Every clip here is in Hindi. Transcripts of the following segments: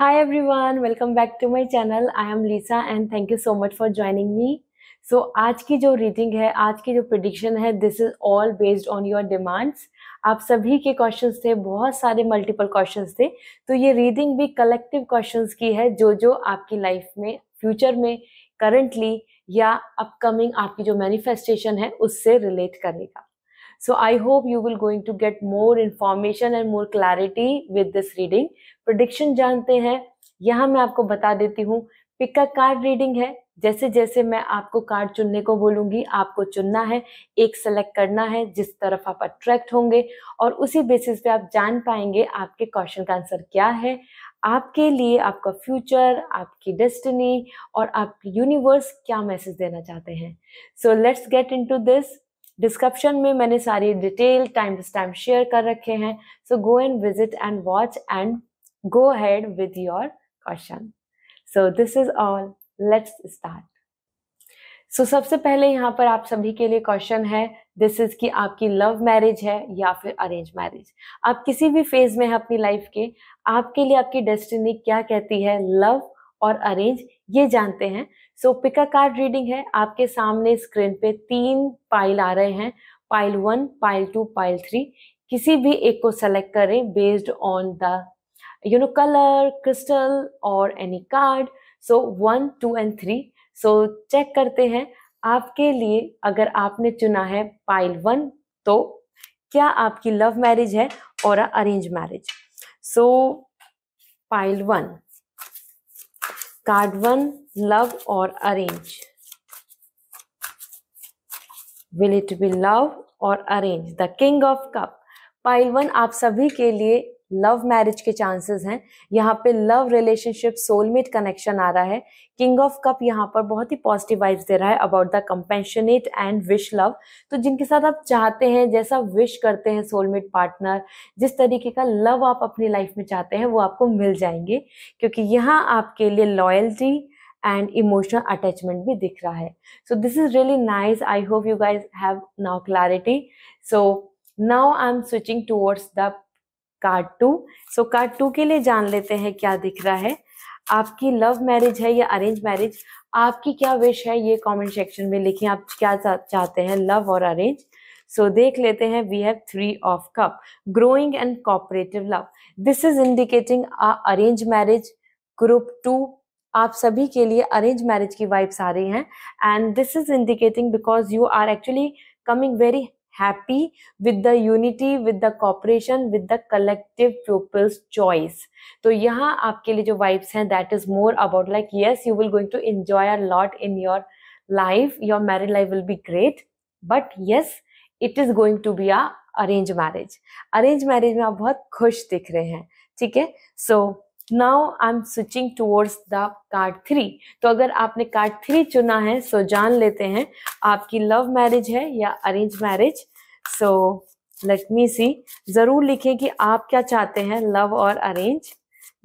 Hi everyone, welcome back to my channel. I am Lisa and thank you so much for joining me. So आज की जो रीडिंग है आज की जो प्रडिक्शन है this is all based on your demands आप सभी के क्वेश्चंस थे बहुत सारे मल्टीपल क्वेश्चंस थे तो ये रीडिंग भी कलेक्टिव क्वेश्चंस की है जो जो आपकी लाइफ में फ्यूचर में करंटली या अपकमिंग आपकी जो मैनिफेस्टेशन है उससे रिलेट करेगा So I hope you will going to get more information and more clarity with this reading. Prediction जानते हैं yahan मैं आपको बता देती हूँ pick a कार्ड रीडिंग है जैसे जैसे मैं आपको कार्ड चुनने को बोलूंगी आपको चुनना है एक सेलेक्ट करना है जिस तरफ आप अट्रैक्ट होंगे और उसी बेसिस पे आप जान पाएंगे आपके क्वेश्चन का आंसर क्या है आपके लिए आपका फ्यूचर आपकी डेस्टिनी और आपकी यूनिवर्स क्या मैसेज देना चाहते हैं so let's get into this description में मैंने सारी detail time to time share कर रखे हैं so go and visit and watch and go ahead with your question so this is all let's start so सबसे पहले यहाँ पर आप सभी के लिए क्वेश्चन है दिस इज कि आपकी लव मैरिज है या फिर अरेंज मैरिज आप किसी भी फेज में है अपनी लाइफ के आपके लिए आपकी डेस्टिनी क्या कहती है लव और अरेंज ये जानते हैं सो पिका कार्ड रीडिंग है आपके सामने स्क्रीन पे तीन पाइल आ रहे हैं pile one pile two pile three किसी भी एक को सेलेक्ट करें based on the you know colour crystal और any card so one two and three so check करते हैं आपके लिए अगर आपने चुना है पाइल वन तो क्या आपकी लव मैरिज है और arrange marriage so pile one card one love और arrange will it be love और arrange the king of cup pile one आप सभी के लिए लव मैरिज के चांसेस हैं यहाँ पे लव रिलेशनशिप सोलमेट कनेक्शन आ रहा है किंग ऑफ कप यहाँ पर बहुत ही पॉजिटिव वाइब्स दे रहा है about the compassionate and wish love तो जिनके साथ आप चाहते हैं जैसा विश करते हैं सोलमेट पार्टनर जिस तरीके का लव आप अपनी लाइफ में चाहते हैं वो आपको मिल जाएंगे क्योंकि यहाँ आपके लिए लॉयल्टी एंड इमोशनल अटैचमेंट भी दिख रहा है so this is really nice I hope you guys have now clarity so now I am switching towards the card two so card two के लिए जान लेते हैं क्या दिख रहा है आपकी लव मैरिज है या अरेंज मैरिज आपकी क्या विश है ये कमेंट सेक्शन में लिखें आप क्या चाहते हैं लव और अरेंज सो so, देख लेते हैं we have three of cup growing and cooperative love this is indicating arrange marriage group two आप सभी के लिए अरेंज मैरिज की वाइब्स आ रही हैं and this is indicating because you are actually coming very happy with the unity with the cooperation with the collective pupils choice तो यहाँ आपके लिए जो वाइब्स हैं that is more about like yes you will going to enjoy a lot in your life your married life will be great but yes it is going to be a arrange marriage arrange marriage में आप बहुत खुश दिख रहे हैं ठीक है so so, now I am switching towards the card three तो अगर आपने कार्ड थ्री चुना है सो जान लेते हैं आपकी लव मैरिज है या arrange marriage so let me see जरूर लिखें कि आप क्या चाहते हैं लव और अरेंज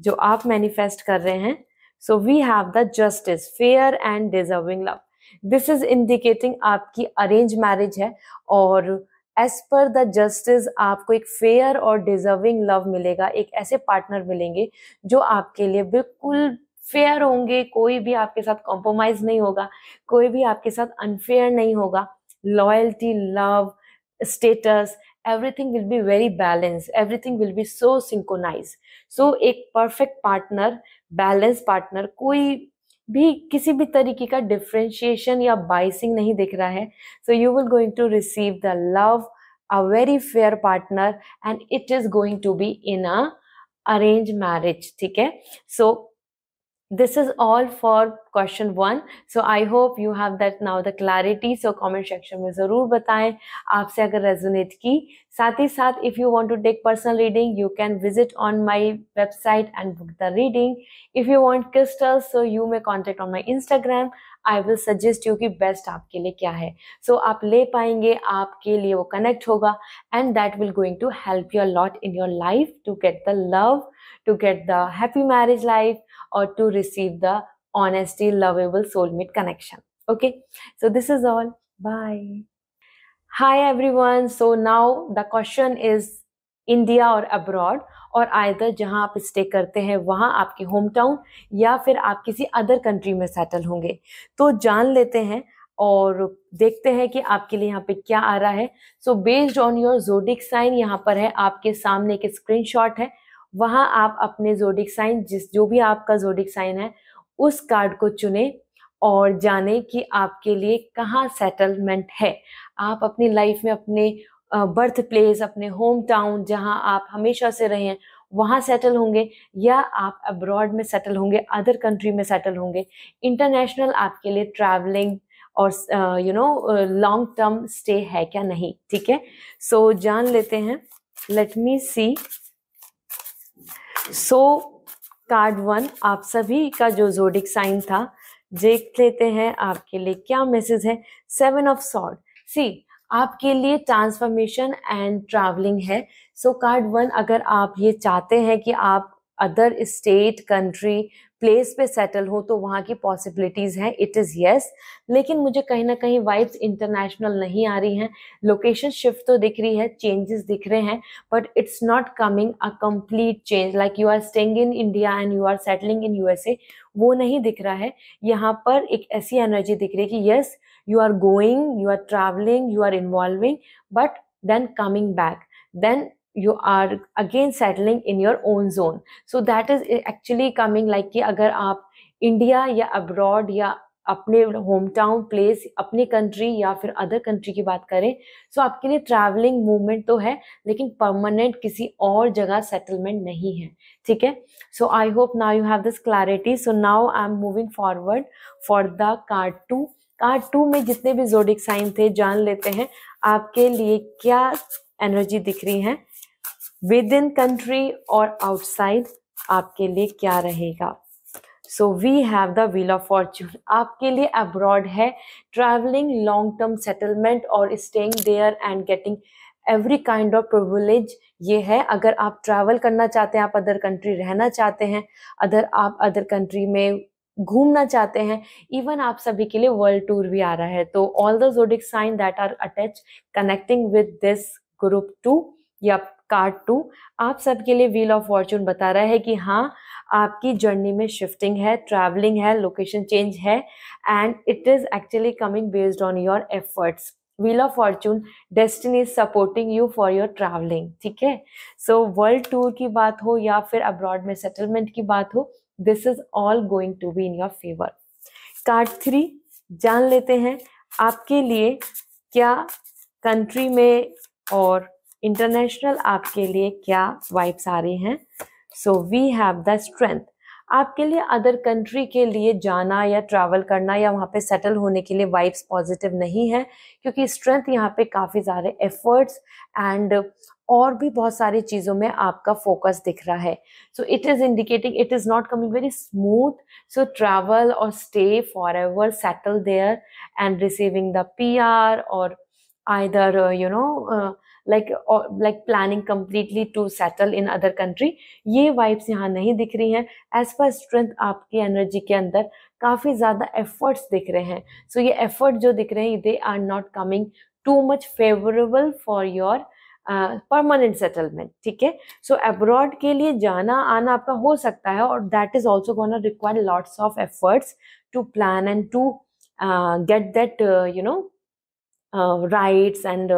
जो आप मैनिफेस्ट कर रहे हैं so we have the justice fair and deserving love this is indicating आपकी अरेंज मैरिज है और एज पर द जस्टिस आपको एक फेयर और डिजर्विंग लव मिलेगा एक ऐसे पार्टनर मिलेंगे जो आपके लिए बिल्कुल फेयर होंगे कोई भी आपके साथ कॉम्प्रोमाइज नहीं होगा कोई भी आपके साथ अनफेयर नहीं होगा loyalty love status everything will be very balance everything will be so synchronize so एक परफेक्ट पार्टनर बैलेंस पार्टनर कोई भी किसी भी तरीके का डिफ्रेंशिएशन या बाइसिंग नहीं दिख रहा है so you will going to receive the love a very fair partner and it is going to be in a arrange marriage ठीक है सो this is all for question one. So I hope you have that now the clarity. So comment section में जरूर बताएं आपसे अगर resonate की. साथ ही साथ if you want to take personal reading, you can visit on my website and book the reading. If you want crystals, so you may contact on my Instagram. I will suggest you कि best आपके लिए kya hai. So आप le पाएंगे आपके लिए वो connect होगा and that will going to help you a lot in your life to get the love, to get the happy marriage life. or to receive the honesty, lovable soulmate connection. Okay, so this is all. Bye. Hi everyone. So now the question is india or abroad और आयदर जहां आप स्टे करते हैं वहां आपके होम टाउन या फिर आप किसी अदर कंट्री में सेटल होंगे तो जान लेते हैं और देखते हैं कि आपके लिए यहाँ पे क्या आ रहा है so based on your zodiac sign यहाँ पर है आपके सामने एक स्क्रीनशॉट है वहाँ आप अपने जोडिक साइन जिस जो भी आपका जोडिक साइन है उस कार्ड को चुने और जाने कि आपके लिए कहाँ सेटलमेंट है आप अपनी लाइफ में अपने बर्थ प्लेस अपने होम टाउन जहाँ आप हमेशा से रहे हैं वहाँ सेटल होंगे या आप अब्रॉड में सेटल होंगे अदर कंट्री में सेटल होंगे इंटरनेशनल आपके लिए ट्रैवलिंग और you know long term stay है क्या नहीं ठीक है सो so, जान लेते हैं let me see so card one आप सभी का जो जोडिक साइन था देख लेते हैं आपके लिए क्या मैसेज है सेवन ऑफ सॉर्ड सी आपके लिए ट्रांसफॉर्मेशन एंड ट्रैवलिंग है सो कार्ड वन अगर आप ये चाहते हैं कि आप अदर स्टेट कंट्री प्लेस पे सेटल हो तो वहाँ की पॉसिबिलिटीज़ हैं इट इज़ येस लेकिन मुझे कहीं ना कहीं वाइब्स इंटरनेशनल नहीं आ रही हैं लोकेशन शिफ्ट तो दिख रही है चेंजेस दिख रहे हैं but it's not coming a complete change like you are staying in India and you are settling in USA वो नहीं दिख रहा है यहाँ पर एक ऐसी एनर्जी दिख रही है कि yes you are going you are travelling you are involving but then coming back then you are again settling in your own zone so that is eh, actually coming like कि अगर आप इंडिया या अब्रॉड या अपने होम टाउन प्लेस अपने कंट्री या फिर अदर कंट्री की बात करें सो तो so आपके लिए ट्रैवलिंग मूवमेंट तो है लेकिन परमानेंट किसी और जगह सेटलमेंट नहीं है ठीक है so I hope now you have this clarity so now I am moving forward for the card two card two में जितने भी जोडिक साइन थे जान लेते हैं आपके लिए क्या एनर्जी दिख रही है विद इन कंट्री और आउटसाइड आपके लिए क्या रहेगा so we have the wheel of fortune आपके लिए अब्रॉड है ट्रैवलिंग लॉन्ग टर्म सेटलमेंट और staying there and getting every kind of privilege ये है अगर आप ट्रैवल करना चाहते हैं आप अदर कंट्री रहना चाहते हैं अदर आप अदर कंट्री में घूमना चाहते हैं इवन आप सभी के लिए वर्ल्ड टूर भी आ रहा है तो all the zodiac sign that are attach connecting with this group two या कार्ड टू आप सबके लिए व्हील ऑफ फॉर्चून बता रहा है कि हाँ आपकी जर्नी में शिफ्टिंग है ट्रैवलिंग है लोकेशन चेंज है and it is actually coming based on your efforts wheel of fortune destiny is supporting you for your travelling ठीक है सो वर्ल्ड टूर की बात हो या फिर अब्रॉड में सेटलमेंट की बात हो this is all going to be in your favour card three जान लेते हैं आपके लिए क्या कंट्री में और इंटरनेशनल आपके लिए क्या वाइब्स आ रही हैं so we have the strength आपके लिए अदर कंट्री के लिए जाना या ट्रैवल करना या वहाँ पे सेटल होने के लिए वाइब्स पॉजिटिव नहीं है क्योंकि स्ट्रेंथ यहाँ पे काफ़ी सारे एफर्ट्स एंड और भी बहुत सारी चीज़ों में आपका फोकस दिख रहा है so it is indicating it is not coming very smooth so travel और stay forever settle there and receiving the P R और either you know like like planning completely to settle in other country ये वाइब्स यहाँ नहीं दिख रही हैं एज पर स्ट्रेंथ आपकी एनर्जी के अंदर काफ़ी ज़्यादा एफर्ट्स दिख रहे हैं सो so, ये एफर्ट जो दिख रहे हैं they are not coming too much favourable for your permanent settlement ठीक है सो एब्रॉड के लिए जाना आना आपका हो सकता है और that is also gonna require lots of efforts to plan and to get that you know rights and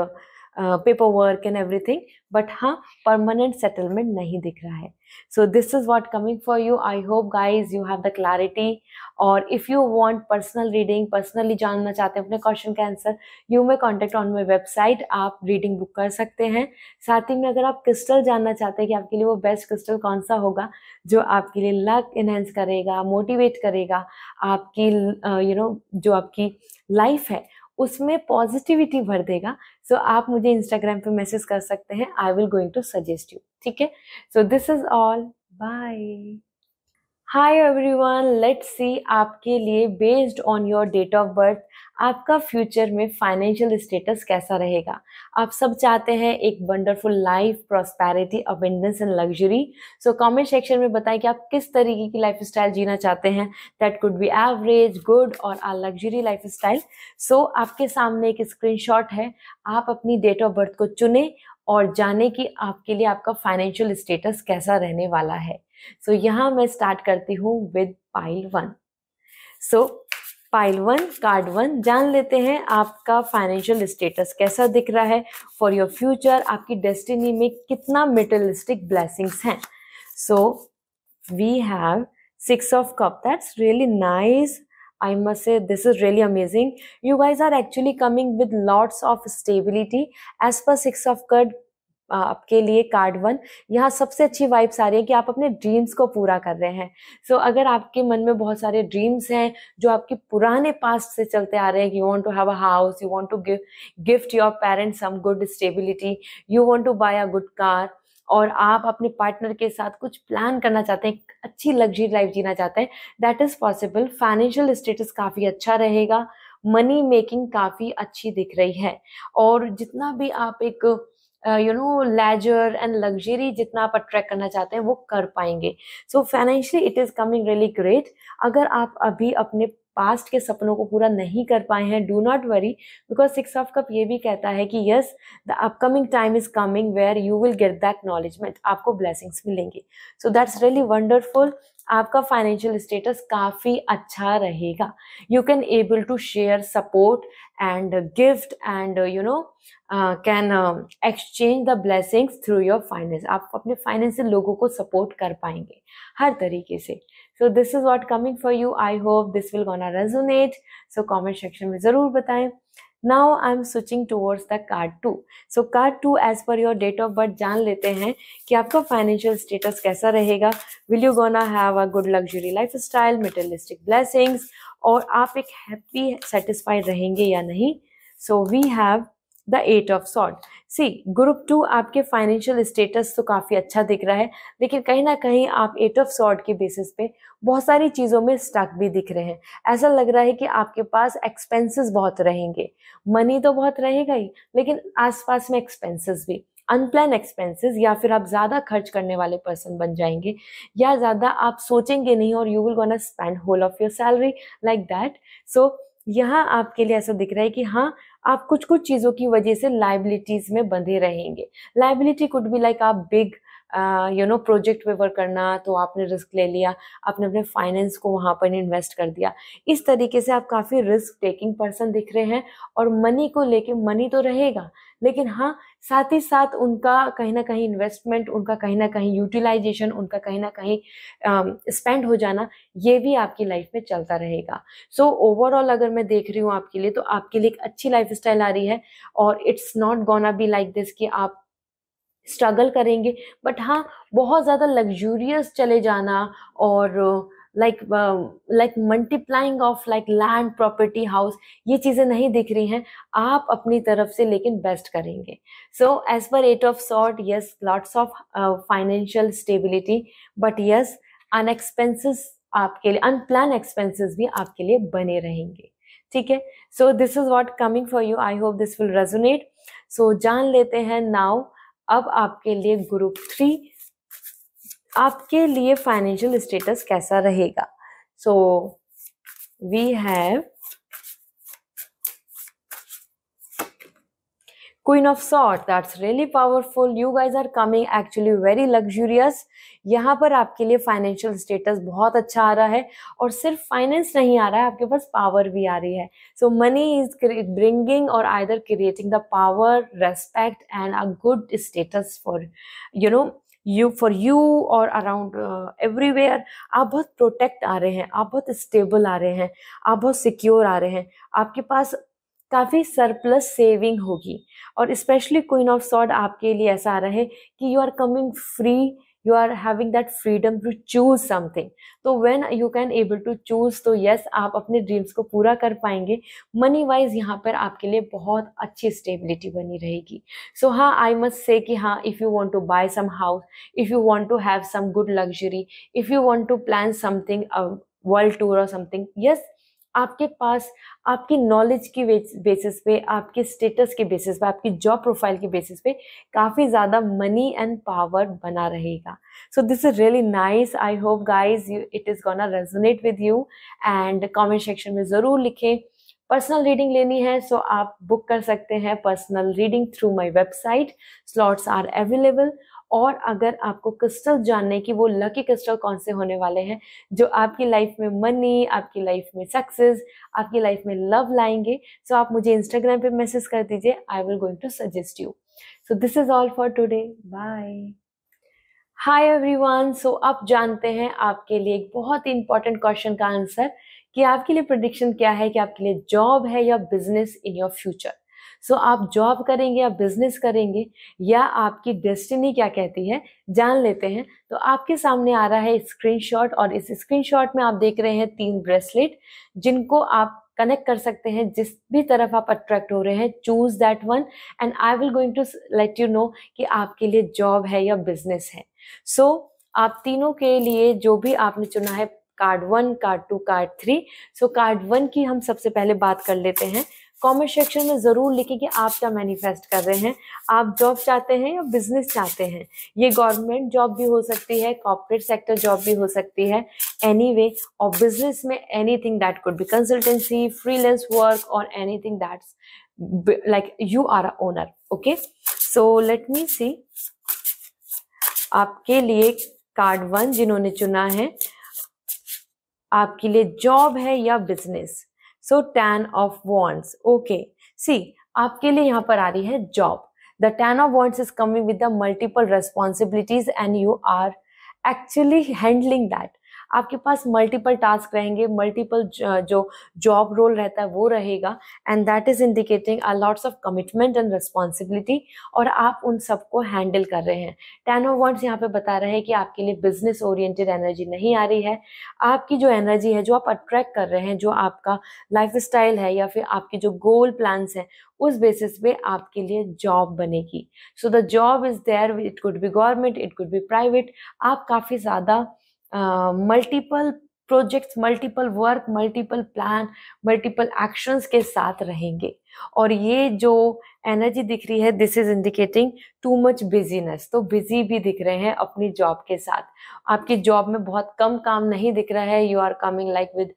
paper work and everything but हाँ परमानेंट सेटलमेंट नहीं दिख रहा है so this is what coming for you I hope guys you have the clarity और if you want personal reading personally जानना चाहते हैं अपने क्वेश्चन के answer you may contact on my website आप रीडिंग बुक कर सकते हैं साथ ही में अगर आप क्रिस्टल जानना चाहते हैं कि आपके लिए वो बेस्ट क्रिस्टल कौन सा होगा जो आपके लिए लक इन्हेंस करेगा मोटिवेट करेगा आपकी you uh, know you know, जो आपकी लाइफ है उसमें पॉजिटिविटी भर देगा सो so, आप मुझे इंस्टाग्राम पे मैसेज कर सकते हैं I will going to suggest you ठीक है so this is all bye hi everyone let's see आपके लिए based on your date of birth आपका फ्यूचर में फाइनेंशियल स्टेटस कैसा रहेगा आप सब चाहते हैं एक wonderful life prosperity abundance and luxury so comment section में बताएं कि आप किस तरीके की लाइफ स्टाइल जीना चाहते हैं that could be average good और a luxury life style so आपके सामने एक स्क्रीनशॉट है आप अपनी डेट ऑफ बर्थ को चुने और जाने कि आपके लिए आपका फाइनेंशियल स्टेटस कैसा रहने वाला है सो so, यहाँ मैं स्टार्ट करती हूँ with pile one so pile one card one जान लेते हैं आपका फाइनेंशियल स्टेटस कैसा दिख रहा है फॉर योर फ्यूचर आपकी डेस्टिनी में कितना मेटलिस्टिक ब्लैसिंग्स हैं so we have six of cup that's really nice I must say this is really amazing you guys are actually coming with lots of stability as per six of कर्ड आपके लिए कार्ड वन यहाँ सबसे अच्छी वाइब्स आ रही है कि आप अपने ड्रीम्स को पूरा कर रहे हैं सो so, अगर आपके मन में बहुत सारे ड्रीम्स हैं जो आपके पुराने पास्ट से चलते आ रहे हैं कि you want to have a house you want to give gift your parents some good stability you want to buy a good car और आप अपने पार्टनर के साथ कुछ प्लान करना चाहते हैं अच्छी लग्जरी लाइफ जीना चाहते हैं that is possible financial status काफ़ी अच्छा रहेगा मनी मेकिंग काफ़ी अच्छी दिख रही है और जितना भी आप एक you know leisure and luxury जितना आप अट्रैक्ट करना चाहते हैं वो कर पाएंगे so financially it is coming really great अगर आप अभी अपने पास्ट के सपनों को पूरा नहीं कर पाए हैं do not worry because six of cup ये भी कहता है कि yes the upcoming time is coming where you will get the acknowledgement आपको ब्लेसिंग्स मिलेंगी सो दैट्स रियली वंडरफुल आपका फाइनेंशियल स्टेटस काफ़ी अच्छा रहेगा you can able to share support and gift and you know can exchange the blessings through your finance आप अपने फाइनेंस लोगों को सपोर्ट कर पाएंगे हर तरीके से so this is what coming for you I hope this will gonna resonate so comment section में ज़रूर बताएं now I am switching towards the card two so card two as per your date of birth जान लेते हैं कि आपका फाइनेंशियल स्टेटस कैसा रहेगा will you gonna have a good luxury life style materialistic blessings और आप एक हैप्पी सेटिस्फाइड रहेंगे या नहीं so we have the eight of sword see group two आपके फाइनेंशियल स्टेटस तो काफ़ी अच्छा दिख रहा है लेकिन कहीं ना कहीं आप एट ऑफ सॉट के बेसिस पे बहुत सारी चीज़ों में स्टक भी दिख रहे हैं ऐसा लग रहा है कि आपके पास एक्सपेंसेस बहुत रहेंगे मनी तो बहुत रहेगा ही लेकिन आसपास में एक्सपेंसेस भी अनप्लान एक्सपेंसेस या फिर आप ज़्यादा खर्च करने वाले पर्सन बन जाएंगे या ज़्यादा आप सोचेंगे नहीं और you will gonna spend whole of your salary like that so यहाँ आपके लिए ऐसा दिख रहा है कि हाँ आप कुछ कुछ चीज़ों की वजह से लाइबिलिटीज़ में बंधे रहेंगे लाइबिलिटी कुड बी लाइक आप बिग यू नो प्रोजेक्ट पे वर्क करना तो आपने रिस्क ले लिया आपने अपने फाइनेंस को वहाँ पर इन्वेस्ट कर दिया इस तरीके से आप काफ़ी रिस्क टेकिंग पर्सन दिख रहे हैं और मनी को लेके मनी तो रहेगा लेकिन हाँ साथ ही साथ उनका कहीं ना कहीं इन्वेस्टमेंट उनका कहीं ना कहीं यूटिलाइजेशन उनका कहीं ना कहीं स्पेंड हो जाना ये भी आपकी लाइफ में चलता रहेगा सो so, ओवरऑल अगर मैं देख रही हूँ आपके लिए तो आपके लिए एक अच्छी लाइफ स्टाइल आ रही है और it's not gonna be like this कि आप स्ट्रगल करेंगे बट हाँ बहुत ज़्यादा लग्जूरियस चले जाना और like like multiplying of like land property house ये चीज़ें नहीं दिख रही हैं आप अपनी तरफ से लेकिन बेस्ट करेंगे so as per eight of swords yes lots of financial stability but yes अनएक्सपेंसिस आपके लिए अनप्लान एक्सपेंसेस भी आपके लिए बने रहेंगे ठीक है so this is what coming for you I hope this will resonate so जान लेते हैं नाउ अब आपके लिए ग्रुप थ्री आपके लिए फाइनेंशियल स्टेटस कैसा रहेगा so we have queen of swords that's really powerful you guys are coming actually very luxurious यहाँ पर आपके लिए फाइनेंशियल स्टेटस बहुत अच्छा आ रहा है और सिर्फ फाइनेंस नहीं आ रहा है आपके पास पावर भी आ रही है सो मनी इज ब्रिंगिंग और either creating the power respect and a good status for you know you for you और अराउंड एवरीवेयर आप बहुत प्रोटेक्ट आ रहे हैं आप बहुत स्टेबल आ रहे हैं आप बहुत सिक्योर आ रहे हैं आपके पास काफ़ी सरप्लस सेविंग होगी और स्पेशली क्वीन ऑफ सॉड आपके लिए ऐसा आ रहा है कि you are coming free you are having that freedom to choose something तो when you can able to choose तो येस आप अपने ड्रीम्स को पूरा कर पाएंगे मनी वाइज यहाँ पर आपके लिए बहुत अच्छी स्टेबिलिटी बनी रहेगी सो हाँ आई मस्ट से कि हाँ if you want to buy some house if you want to have some good luxury if you want to plan something world tour और समथिंग यस आपके पास आपकी नॉलेज की बेसिस पे आपके स्टेटस के बेसिस पे आपकी जॉब प्रोफाइल के बेसिस पे काफ़ी ज़्यादा मनी एंड पावर बना रहेगा so this is really nice I hope guys you it is gonna resonate with you and comment section में ज़रूर लिखें पर्सनल रीडिंग लेनी है सो आप बुक कर सकते हैं personal reading through my website slots are available और अगर आपको क्रिस्टल जानने की वो लकी क्रिस्टल कौन से होने वाले हैं जो आपकी लाइफ में मनी आपकी लाइफ में सक्सेस आपकी लाइफ में लव लाएंगे सो so आप मुझे इंस्टाग्राम पे मैसेज कर दीजिए I will going to suggest you so this is all for today bye hi everyone so आप जानते हैं आपके लिए एक बहुत ही इंपॉर्टेंट क्वेश्चन का आंसर कि आपके लिए प्रडिक्शन क्या है कि आपके लिए जॉब है या business in your future so आप जॉब करेंगे या बिजनेस करेंगे या आपकी डेस्टिनी क्या कहती है जान लेते हैं तो आपके सामने आ रहा है स्क्रीनशॉट और इस स्क्रीनशॉट में आप देख रहे हैं तीन ब्रेसलेट जिनको आप कनेक्ट कर सकते हैं जिस भी तरफ आप अट्रैक्ट हो रहे हैं choose that one and I will going to let you know कि आपके लिए जॉब है या बिजनेस है सो so, आप तीनों के लिए जो भी आपने चुना है card one card two card three so card one की हम सबसे पहले बात कर लेते हैं कमेंट सेक्शन में ज़रूर लिखें कि आप क्या मैनिफेस्ट कर रहे हैं आप जॉब चाहते हैं या बिजनेस चाहते हैं ये गवर्नमेंट जॉब भी हो सकती है कॉर्पोरेट सेक्टर जॉब भी हो सकती है एनी वे और बिजनेस में anything that could be consultancy freelance work और anything that's like you are a owner okay so let me see आपके लिए कार्ड वन जिन्होंने चुना है आपके लिए जॉब है या business so ten of wands okay see आपके लिए यहाँ पर आ रही है job the ten of wands is coming with the multiple responsibilities and you are actually handling that आपके पास मल्टीपल टास्क रहेंगे मल्टीपल जो जॉब रोल रहता है वो रहेगा and that is indicating a lots of commitment and responsibility और आप उन सबको हैंडल कर रहे हैं टेन ऑफ वर्ड्स यहाँ पे बता रहे हैं कि आपके लिए बिजनेस ओरिएंटेड एनर्जी नहीं आ रही है आपकी जो एनर्जी है जो आप अट्रैक्ट कर रहे हैं जो आपका लाइफ स्टाइल है या फिर आपके जो गोल प्लान है उस बेसिस पे आपके लिए जॉब बनेगी so the job is there it could be government it could be private आप काफ़ी ज़्यादा multiple projects multiple work multiple plan multiple actions के साथ रहेंगे और ये जो एनर्जी दिख रही है this is indicating too much busyness तो बिजी भी दिख रहे हैं अपनी जॉब के साथ आपकी जॉब में बहुत कम काम नहीं दिख रहा है you are coming like with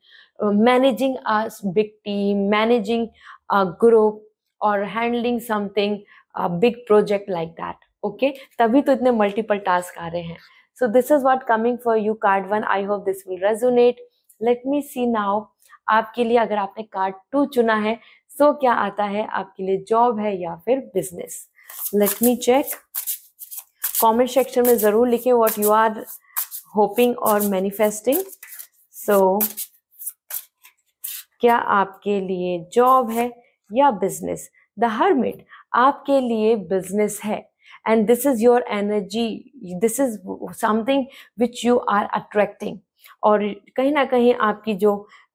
managing a big team managing a group और handling something big project like that okay तभी तो इतने मल्टीपल टास्क आ रहे हैं So this is what coming for you card one. I hope this will resonate. Let me see now. आपके लिए अगर आपने कार्ड टू चुना है सो so क्या आता है आपके लिए जॉब है या फिर business let me check comment section में जरूर लिखें व्हाट यू आर होपिंग और मैनिफेस्टिंग सो क्या आपके लिए जॉब है या बिजनेस द हर्मिट आपके लिए बिजनेस है and this is your energy this is something which you are attracting और कहीं ना कहीं आपकी जो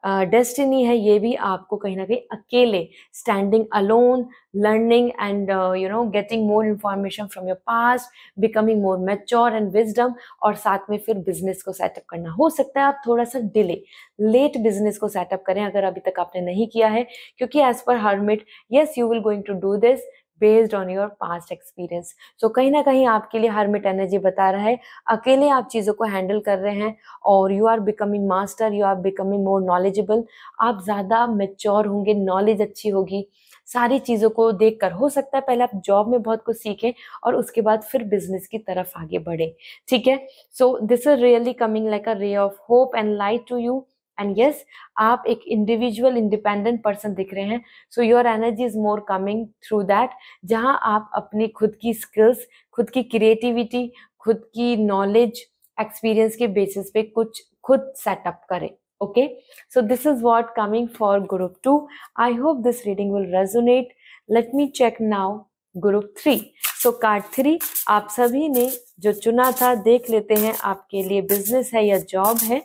डेस्टिनी uh, है ये भी आपको कहीं ना कहीं अकेले standing alone learning and you know getting more information from your past becoming more mature and wisdom और साथ में फिर बिजनेस को सेटअप करना हो सकता है आप थोड़ा सा डिले लेट बिजनेस को सेटअप करें अगर अभी तक आपने नहीं किया है क्योंकि as per hermit yes you will going to do this based on your past experience so कहीं ना कहीं आपके लिए हर्मिट एनर्जी बता रहा है अकेले आप चीज़ों को हैंडल कर रहे हैं और you are becoming master you are becoming more knowledgeable आप ज़्यादा मेच्योर होंगे नॉलेज अच्छी होगी सारी चीज़ों को देख कर हो सकता है पहले आप जॉब में बहुत कुछ सीखें और उसके बाद फिर बिजनेस की तरफ आगे बढ़ें ठीक है so this is really coming like a ray of hope and light to you and yes आप एक इंडिविजुअल इंडिपेंडेंट पर्सन दिख रहे हैं so your energy is more coming through that जहाँ आप अपनी खुद की स्किल्स खुद की क्रिएटिविटी खुद की नॉलेज एक्सपीरियंस के बेसिस पे कुछ खुद सेटअप करें okay so this is what coming for group two I hope this reading will resonate let me check now group three so card three आप सभी ने जो चुना था देख लेते हैं आपके लिए बिजनेस है या जॉब है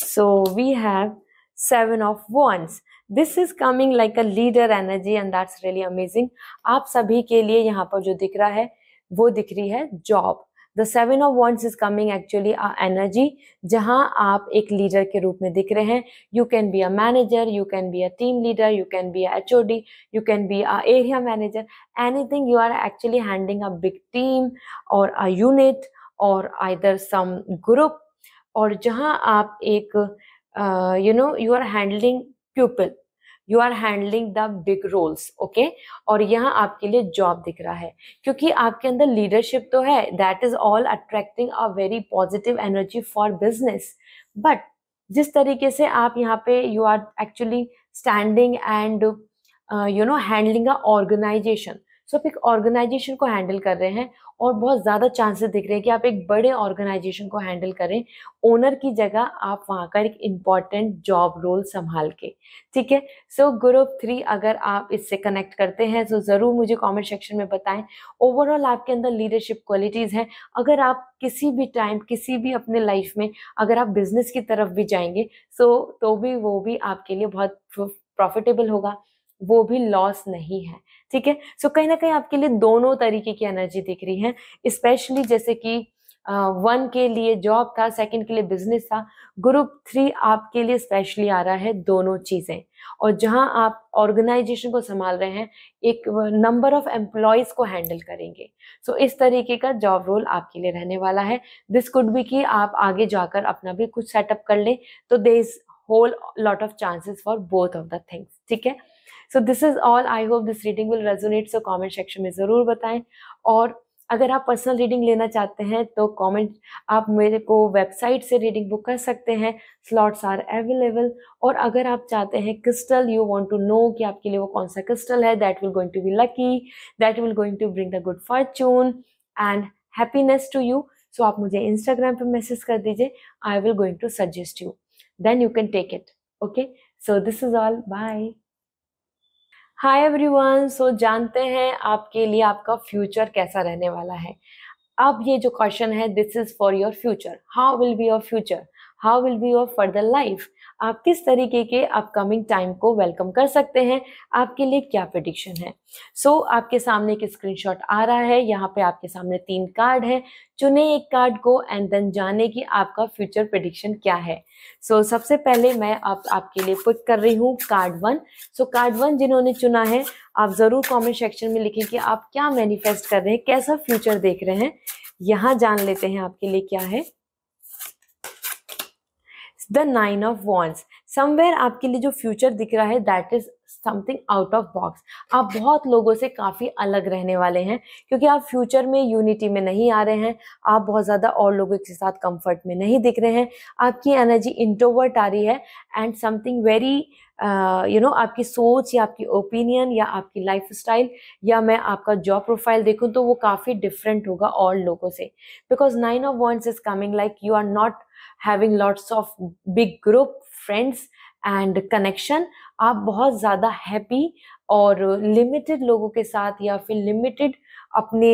So we have seven of wands. This is coming like a leader energy and that's really amazing आप सभी के लिए यहाँ पर जो दिख रहा है वो दिख रही है job the seven of wands is coming actually a energy जहाँ आप एक लीडर के रूप में दिख रहे हैं you can be a manager you can be a team leader you can be a H O D you can be a area manager anything you are actually handing a big team और अ यूनिट और आइदर सम ग्रुप और जहाँ आप एक you know you are handling people you are handling the big roles okay और यहाँ आपके लिए जॉब दिख रहा है क्योंकि आपके अंदर लीडरशिप तो है that is all attracting a very positive energy for business but जिस तरीके से आप यहाँ पे you are actually standing and you know handling a organisation सो आप एक ऑर्गेनाइजेशन को हैंडल कर रहे हैं और बहुत ज़्यादा चांसेस दिख रहे हैं कि आप एक बड़े ऑर्गेनाइजेशन को हैंडल करें ओनर की जगह आप वहाँ का एक इम्पॉर्टेंट जॉब रोल संभाल के ठीक है सो ग्रुप थ्री अगर आप इससे कनेक्ट करते हैं तो ज़रूर मुझे कमेंट सेक्शन में बताएं ओवरऑल आपके अंदर लीडरशिप क्वालिटीज़ हैं अगर आप किसी भी टाइम किसी भी अपने लाइफ में अगर आप बिजनेस की तरफ भी जाएंगे सो तो भी वो भी आपके लिए बहुत प्रॉफिटेबल होगा वो भी लॉस नहीं है ठीक है सो कहीं ना कहीं आपके लिए दोनों तरीके की एनर्जी दिख रही है स्पेशली जैसे कि वन के लिए जॉब था सेकंड के लिए बिजनेस था ग्रुप थ्री आपके लिए स्पेशली आ रहा है दोनों चीज़ें और जहां आप ऑर्गेनाइजेशन को संभाल रहे हैं एक नंबर ऑफ एम्प्लॉयज़ को हैंडल करेंगे सो so, इस तरीके का जॉब रोल आपके लिए रहने वाला है दिस कुड भी कि आप आगे जाकर अपना भी कुछ सेटअप कर लें तो there is whole lot of chances for both of the things ठीक है so this is all I hope this reading will resonate so comment section में ज़रूर बताएं और अगर आप पर्सनल रीडिंग लेना चाहते हैं तो कमेंट आप मेरे को वेबसाइट से रीडिंग बुक कर सकते हैं स्लॉट्स आर अवेलेबल और अगर आप चाहते हैं crystal you want to know कि आपके लिए वो कौन सा क्रिस्टल है that will going to be lucky that will going to bring the good fortune and happiness to you so आप मुझे इंस्टाग्राम पर मैसेज कर दीजिए I will going to suggest you then you can take it okay so this is all bye hi everyone so जानते हैं आपके लिए आपका फ्यूचर कैसा रहने वाला है अब ये जो क्वेश्चन है this is for your future how will be your future how will be your further life आप किस तरीके के अपकमिंग टाइम को वेलकम कर सकते हैं आपके लिए क्या प्रडिक्शन है सो so, आपके सामने एक स्क्रीनशॉट आ रहा है यहाँ पे आपके सामने तीन कार्ड है चुने एक कार्ड को एंड देन जाने कि आपका फ्यूचर प्रडिक्शन क्या है सो so, सबसे पहले मैं आप, आपके लिए पुट कर रही हूँ card one so so, card one जिन्होंने चुना है आप ज़रूर कमेंट सेक्शन में लिखें कि आप क्या मैनिफेस्ट कर रहे हैं कैसा फ्यूचर देख रहे हैं यहाँ जान लेते हैं आपके लिए क्या है the nine of wands somewhere आपके लिए जो फ्यूचर दिख रहा है that is something out of box आप बहुत लोगों से काफ़ी अलग रहने वाले हैं क्योंकि आप फ्यूचर में यूनिटी में नहीं आ रहे हैं आप बहुत ज़्यादा और लोगों के साथ कंफर्ट में नहीं दिख रहे हैं आपकी एनर्जी इंटोवर्ट आ रही है and something very you know आपकी सोच या आपकी ओपिनियन या आपकी लाइफ स्टाइल या मैं आपका जॉब प्रोफाइल देखूँ तो वो काफ़ी डिफरेंट होगा और लोगों से because nine of wands is coming like you are not having lots of big group friends and connection आप बहुत ज़्यादा हैप्पी और लिमिटेड लोगों के साथ या फिर लिमिटेड अपने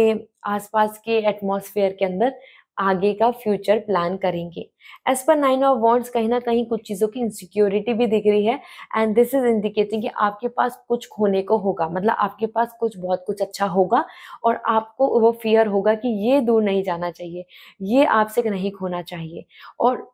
आसपास के एटमॉस्फेयर के अंदर आगे का फ्यूचर प्लान करेंगे as per nine of wands कहीं ना कहीं कुछ चीज़ों की इनसिक्योरिटी भी दिख रही है एंड दिस इज इंडिकेटिंग कि आपके पास कुछ खोने को होगा मतलब आपके पास कुछ बहुत कुछ अच्छा होगा और आपको वो फियर होगा कि ये दूर नहीं जाना चाहिए ये आपसे नहीं खोना चाहिए और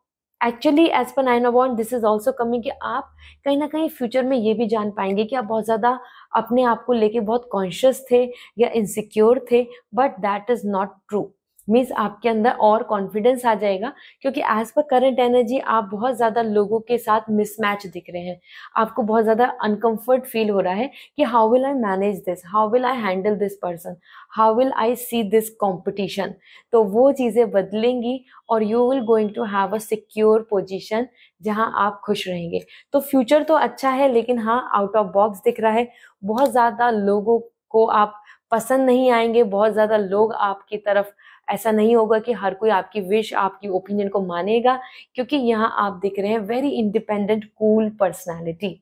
actually as per nine of wand this is also coming कि आप कहीं ना कहीं फ्यूचर में ये भी जान पाएंगे कि आप बहुत ज़्यादा अपने आप को लेके बहुत कॉन्शियस थे या इनसिक्योर थे but that is not true means आपके अंदर और कॉन्फिडेंस आ जाएगा क्योंकि एज पर करंट एनर्जी आप बहुत ज़्यादा लोगों के साथ मिसमैच दिख रहे हैं आपको बहुत ज़्यादा अनकंफर्ट फील हो रहा है कि how will I manage this how will I handle this person how will I see this competition तो वो चीज़ें बदलेंगी और you will going to have a secure position जहाँ आप खुश रहेंगे तो फ्यूचर तो अच्छा है लेकिन हाँ आउट ऑफ बॉक्स दिख रहा है बहुत ज़्यादा लोगों को आप पसंद नहीं आएंगे बहुत ज़्यादा लोग आपकी तरफ ऐसा नहीं होगा कि हर कोई आपकी विश आपकी ओपिनियन को मानेगा क्योंकि यहाँ आप दिख रहे हैं very independent cool personality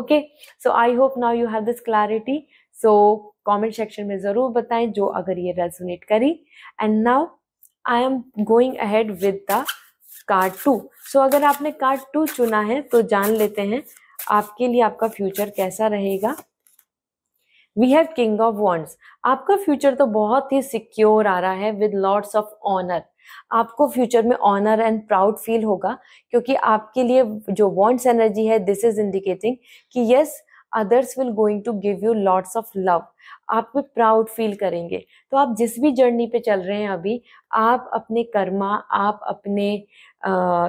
okay so I hope now you have this clarity so comment section में ज़रूर बताएं जो अगर ये रेजोनेट करी and now I am going ahead with the card two so अगर आपने कार्ड टू चुना है तो जान लेते हैं आपके लिए आपका फ्यूचर कैसा रहेगा we have king of wands आपका फ्यूचर तो बहुत ही सिक्योर आ रहा है विद लॉर्ड्स ऑफ ऑनर आपको फ्यूचर में ऑनर एंड प्राउड फील होगा क्योंकि आपके लिए जो वॉन्ट्स एनर्जी है दिस इज इंडिकेटिंग कि yes others will going to give you lots of love आप भी प्राउड फील करेंगे तो आप जिस भी जर्नी पे चल रहे हैं अभी आप अपने कर्मा आप अपने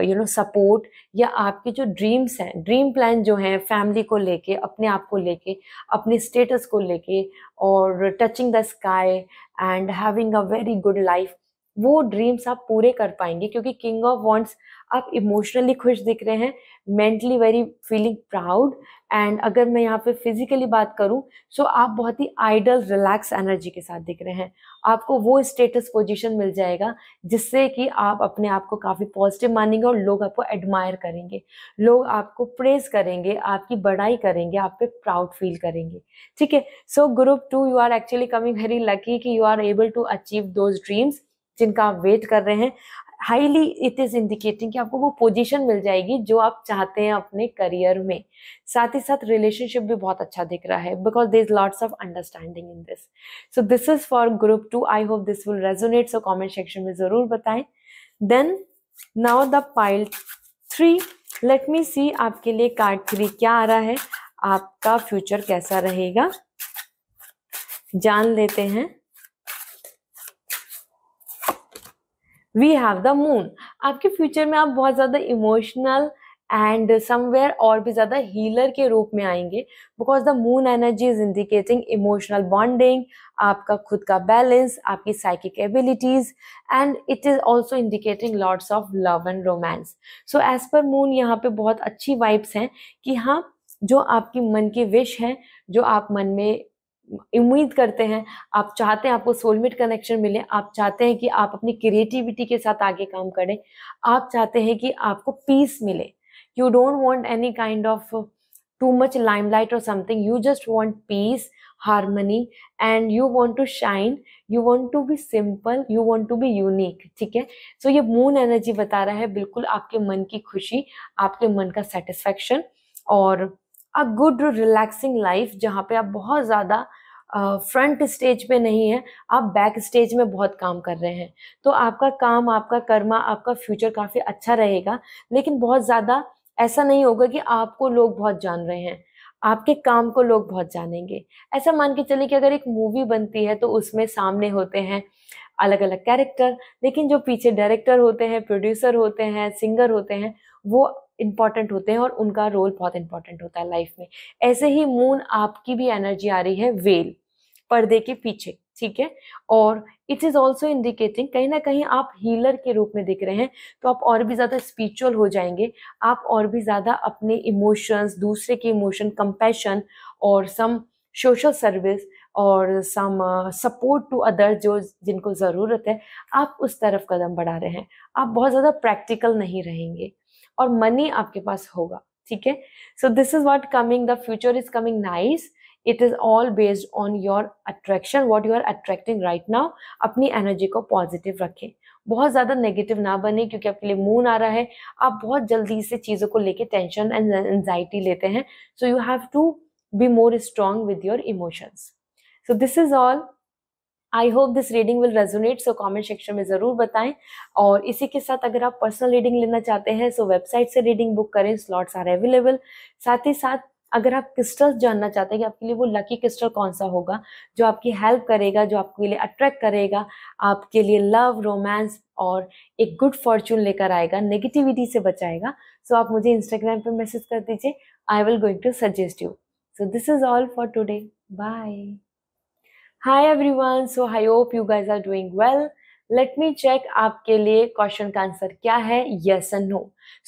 यू नो सपोर्ट या आपके जो ड्रीम्स हैं ड्रीम प्लान जो हैं फैमिली को लेके अपने आप को लेके अपने स्टेटस को लेके और touching the sky and having a very good life वो ड्रीम्स आप पूरे कर पाएंगे क्योंकि किंग ऑफ वॉन्ट्स आप इमोशनली खुश दिख रहे हैं mentally very feeling proud and अगर मैं यहाँ पे फिजिकली बात करूँ सो so आप बहुत ही आइडल रिलैक्स एनर्जी के साथ दिख रहे हैं आपको वो स्टेटस पोजिशन मिल जाएगा जिससे कि आप अपने आप को काफ़ी पॉजिटिव मानेंगे और लोग आपको एडमायर करेंगे लोग आपको प्रेज करेंगे आपकी बड़ाई करेंगे आप पे प्राउड फील करेंगे ठीक है so group two you are actually coming very lucky कि you are able to achieve those dreams जिनका आप वेट कर रहे हैं हाईली इट इज इंडिकेटिंग कि आपको वो पोजीशन मिल जाएगी जो आप चाहते हैं अपने करियर में साथ ही साथ रिलेशनशिप भी बहुत अच्छा दिख रहा है because they is lots of understanding in this so this is for group two I hope this will resonate so comment section में जरूर बताएं then now the pile three let me see आपके लिए कार्ड थ्री क्या आ रहा है आपका फ्यूचर कैसा रहेगा जान लेते हैं वी हैव द मून आपके फ्यूचर में आप बहुत ज़्यादा इमोशनल एंड समवेयर और भी ज़्यादा हीलर के रूप में आएंगे because the moon energy is indicating emotional bonding आपका खुद का बैलेंस आपकी psychic abilities and it is also indicating lords of love and romance so as per moon यहाँ पे बहुत अच्छी वाइब्स हैं कि हाँ जो आपकी मन की विश है जो आप मन में उम्मीद करते हैं आप चाहते हैं आपको सोलमेट कनेक्शन मिले आप चाहते हैं कि आप अपनी क्रिएटिविटी के साथ आगे काम करें आप चाहते हैं कि आपको पीस मिले you don't want any kind of too much limelight और something you just want peace harmony and you want to shine you want to be simple you want to be unique ठीक है सो ये मून एनर्जी बता रहा है बिल्कुल आपके मन की खुशी आपके मन का सेटिस्फेक्शन और अ गुड रिलैक्सिंग लाइफ जहाँ पे आप बहुत ज़्यादा फ्रंट स्टेज पे नहीं है आप बैक स्टेज में बहुत काम कर रहे हैं तो आपका काम आपका कर्मा आपका फ्यूचर काफ़ी अच्छा रहेगा लेकिन बहुत ज़्यादा ऐसा नहीं होगा कि आपको लोग बहुत जान रहे हैं आपके काम को लोग बहुत जानेंगे ऐसा मान के चले कि अगर एक मूवी बनती है तो उसमें सामने होते हैं अलग अलग कैरेक्टर लेकिन जो पीछे डायरेक्टर होते हैं प्रोड्यूसर होते हैं सिंगर होते हैं वो इम्पॉर्टेंट होते हैं और उनका रोल बहुत इंपॉर्टेंट होता है लाइफ में ऐसे ही मून आपकी भी एनर्जी आ रही है वेल पर्दे के पीछे ठीक है और इट इज़ ऑल्सो इंडिकेटिंग कहीं ना कहीं आप हीलर के रूप में दिख रहे हैं तो आप और भी ज़्यादा स्पिरिचुअल हो जाएंगे आप और भी ज़्यादा अपने इमोशंस दूसरे के इमोशन कंपैशन और सम सोशल सर्विस और सम सपोर्ट टू अदर जो जिनको ज़रूरत है आप उस तरफ कदम बढ़ा रहे हैं आप बहुत ज़्यादा प्रैक्टिकल नहीं रहेंगे और मनी आपके पास होगा ठीक है so this is what coming the future is coming nice it is all based on your attraction what you are attracting right now अपनी एनर्जी को पॉजिटिव रखें बहुत ज़्यादा नेगेटिव ना बने क्योंकि आपके लिए मून आ रहा है आप बहुत जल्दी से चीज़ों को लेके टेंशन एंड एनजाइटी लेते हैं so you have to be more strong with your emotions so this is all I hope this reading will resonate so comment section में ज़रूर बताएं और इसी के साथ अगर आप पर्सनल रीडिंग लेना चाहते हैं सो so वेबसाइट से रीडिंग बुक करें स्लॉट्स आर अवेलेबल साथ ही साथ अगर आप क्रिस्टल्स जानना चाहते हैं कि आपके लिए वो लकी क्रिस्टल कौन सा होगा जो आपकी हेल्प करेगा जो आपके लिए अट्रैक्ट करेगा आपके लिए लव रोमांस और एक गुड फॉर्चून लेकर आएगा नेगेटिविटी से बचाएगा सो so आप मुझे इंस्टाग्राम पर मैसेज कर दीजिए I will going to suggest you so this is all for today bye hi everyone so I hope you guys are doing well let me check आपके लिए क्वेश्चन का आंसर क्या है यस एंड नो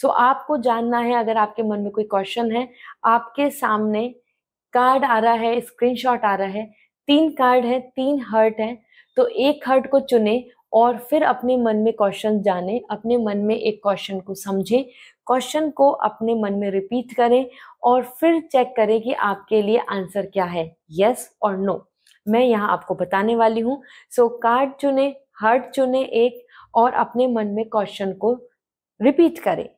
सो आपको जानना है अगर आपके मन में कोई क्वेश्चन है आपके सामने कार्ड आ रहा है स्क्रीनशॉट आ रहा है तीन कार्ड है तीन हर्ट है तो एक हर्ट को चुने और फिर अपने मन में क्वेश्चन जाने अपने मन में एक क्वेश्चन को समझें क्वेश्चन को अपने मन में रिपीट करें और फिर चेक करें कि आपके लिए आंसर क्या है यस और नो मैं यहाँ आपको बताने वाली हूँ सो कार्ड चुने हर्ट चुने एक और अपने मन में क्वेश्चन को रिपीट करें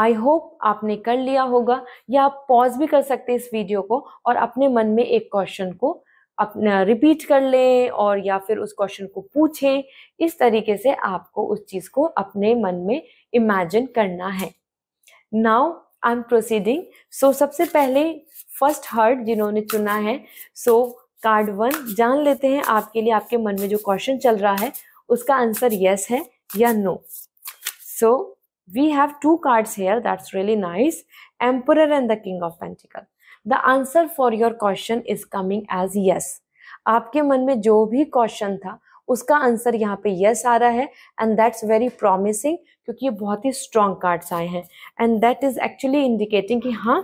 आई होप आपने कर लिया होगा या आप पॉज भी कर सकते हैं इस वीडियो को और अपने मन में एक क्वेश्चन को अपना रिपीट कर लें और या फिर उस क्वेश्चन को पूछें इस तरीके से आपको उस चीज़ को अपने मन में इमेजिन करना है now I am proceeding so सबसे पहले फर्स्ट हर्ड जिन्होंने चुना है सो so, कार्ड वन जान लेते हैं आपके लिए आपके मन में जो क्वेश्चन चल रहा है उसका आंसर यस है या no so we have two cards here that's really nice emperor and the king of pentacle the answer for your question is coming as yes आपके मन में जो भी क्वेश्चन था उसका आंसर यहाँ पे यस आ रहा है एंड दैट्स वेरी प्रॉमिसिंग क्योंकि ये बहुत ही स्ट्रॉन्ग कार्ड्स आए हैं and that is actually indicating कि हाँ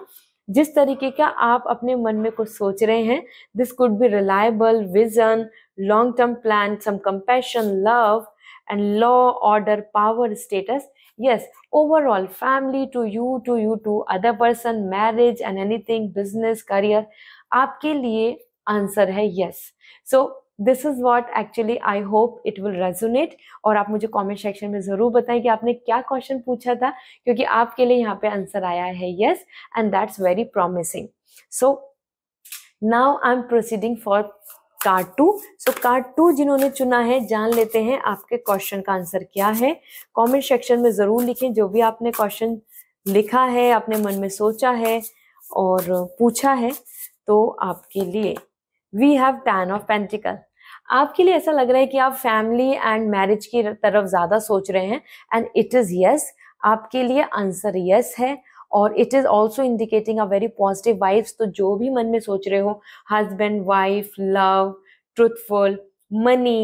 जिस तरीके का आप अपने मन में कुछ सोच रहे हैं this could be reliable vision long term plan some compassion love and law order power status yes overall family to you to you to other person marriage and anything business career आपके लिए आंसर है yes so this is what actually I hope it will resonate और आप मुझे कॉमेंट सेक्शन में ज़रूर बताएं कि आपने क्या क्वेश्चन पूछा था क्योंकि आपके लिए यहाँ पे आंसर आया है yes and that's very promising so now I am proceeding for card two so card two जिन्होंने चुना है जान लेते हैं आपके क्वेश्चन का आंसर क्या है कॉमेंट सेक्शन में ज़रूर लिखें जो भी आपने क्वेश्चन लिखा है अपने मन में सोचा है और पूछा है तो आपके लिए we have pan of pentacle आपके लिए ऐसा लग रहा है कि आप फैमिली एंड मैरिज की तरफ ज़्यादा सोच रहे हैं एंड इट इज़ यस आपके लिए आंसर यस है और it is also indicating a very positive vibes तो जो भी मन में सोच रहे हो husband wife love truthful money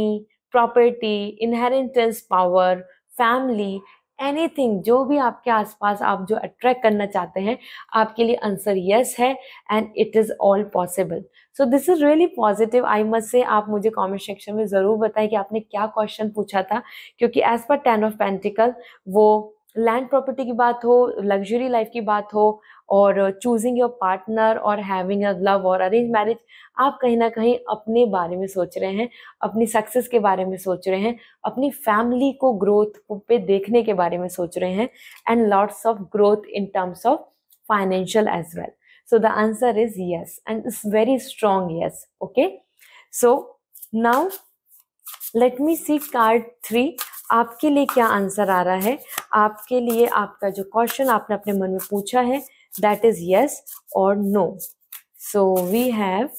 property inheritance power family anything जो भी आपके आसपास आप जो अट्रैक्ट करना चाहते हैं आपके लिए आंसर यस है and it is all possible so this is really positive I must say आप मुझे कमेंट सेक्शन में ज़रूर बताएं कि आपने क्या क्वेश्चन पूछा था क्योंकि as per ten of pentacle वो लैंड प्रॉपर्टी की बात हो लग्जरी लाइफ की बात हो और चूजिंग योर पार्टनर और हैविंग अ लव और अरेंज मैरिज आप कहीं ना कहीं अपने बारे में सोच रहे हैं अपनी सक्सेस के बारे में सोच रहे हैं अपनी फैमिली को ग्रोथ पे देखने के बारे में सोच रहे हैं and lots of growth in terms of financial as well so the answer is yes and it's very strong yes okay so now let me see card three आपके लिए क्या आंसर आ रहा है आपके लिए आपका जो क्वेश्चन आपने अपने मन में पूछा है that is yes or no. So we have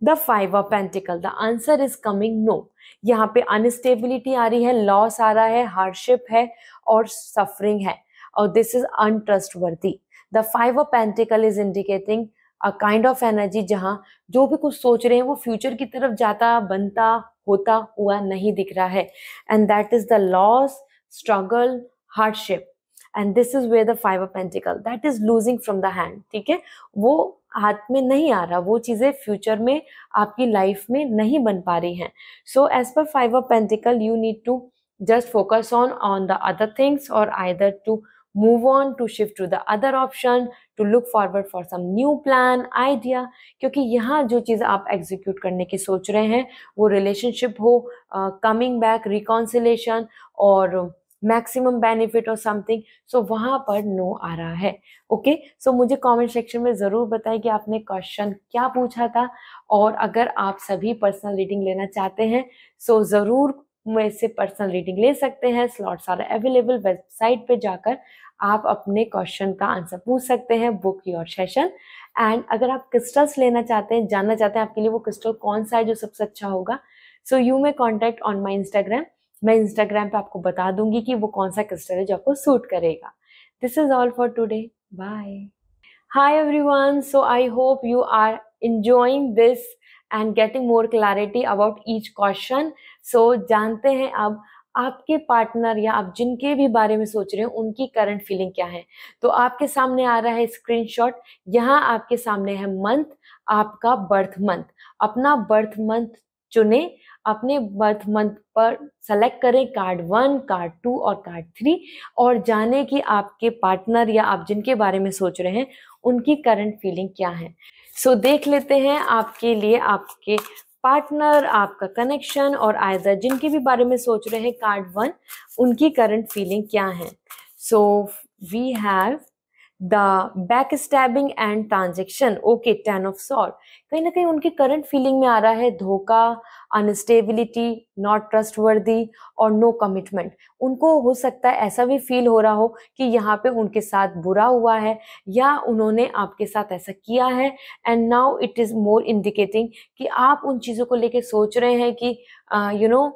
the five of pentacle. The answer is coming no. यहाँ पे अनस्टेबिलिटी आ रही है लॉस आ रहा है हार्डशिप है और सफरिंग है और this is untrustworthy the five of pentacle is indicating a kind of energy जहां जो भी कुछ सोच रहे हैं वो फ्यूचर की तरफ जाता बनता होता हुआ नहीं दिख रहा है and that is the loss struggle hardship and this is where the five of pentacle that is losing from the hand ठीक है वो हाथ में नहीं आ रहा वो चीज़ें फ्यूचर में आपकी लाइफ में नहीं बन पा रही हैं so as per five of pentacle you need to just focus on on the other things और either to move on to shift to the other option to look forward for some new plan idea क्योंकि यहाँ जो चीज़ आप एग्जीक्यूट करने की सोच रहे हैं वो रिलेशनशिप हो कमिंग बैक रिकॉन्सिलेशन और मैक्सिमम बेनिफिट और समथिंग सो वहाँ पर नो आ रहा है ओके okay? सो so, मुझे कमेंट सेक्शन में ज़रूर बताएं कि आपने क्वेश्चन क्या पूछा था और अगर आप सभी पर्सनल रीडिंग लेना चाहते हैं सो so ज़रूर मैं से पर्सनल रीडिंग ले सकते हैं स्लॉट सारे अवेलेबल वेबसाइट पे जाकर आप अपने क्वेश्चन का आंसर पूछ सकते हैं बुक योर सेशन एंड अगर आप क्रिस्टल्स लेना चाहते हैं जानना चाहते हैं आपके लिए वो क्रिस्टल कौन सा है जो सबसे अच्छा होगा so you may contact on my Instagram मैं इंस्टाग्राम पे आपको बता दूंगी कि वो कौन सा क्रिस्टल है जो आपको सूट करेगा this is all for today bye hi everyone so I hope you are enjoying this and getting more clarity about each question so जानते हैं अब आपके पार्टनर या आप जिनके भी बारे में सोच रहे हो उनकी करंट फीलिंग क्या है तो आपके सामने आ रहा है स्क्रीनशॉट यहाँ आपके सामने है मंथ आपका बर्थ मंथ अपना बर्थ मंथ चुने अपने बर्थ मंथ पर सेलेक्ट करें कार्ड वन कार्ड टू और कार्ड थ्री और जाने कि आपके पार्टनर या आप जिनके बारे में सोच रहे हैं उनकी करंट फीलिंग क्या है सो so, देख लेते हैं आपके लिए आपके पार्टनर आपका कनेक्शन और आयदर जिनके भी बारे में सोच रहे हैं कार्ड वन उनकी करंट फीलिंग क्या है so we have the back stabbing and transaction okay ten of swords कहीं ना कहीं उनकी करंट फीलिंग में आ रहा है धोखा अनस्टेबिलिटी नॉट ट्रस्ट वर्दी और नो no कमिटमेंट उनको हो सकता है ऐसा भी फील हो रहा हो कि यहाँ पे उनके साथ बुरा हुआ है या उन्होंने आपके साथ ऐसा किया है and now it is more indicating कि आप उन चीज़ों को लेके सोच रहे हैं कि you know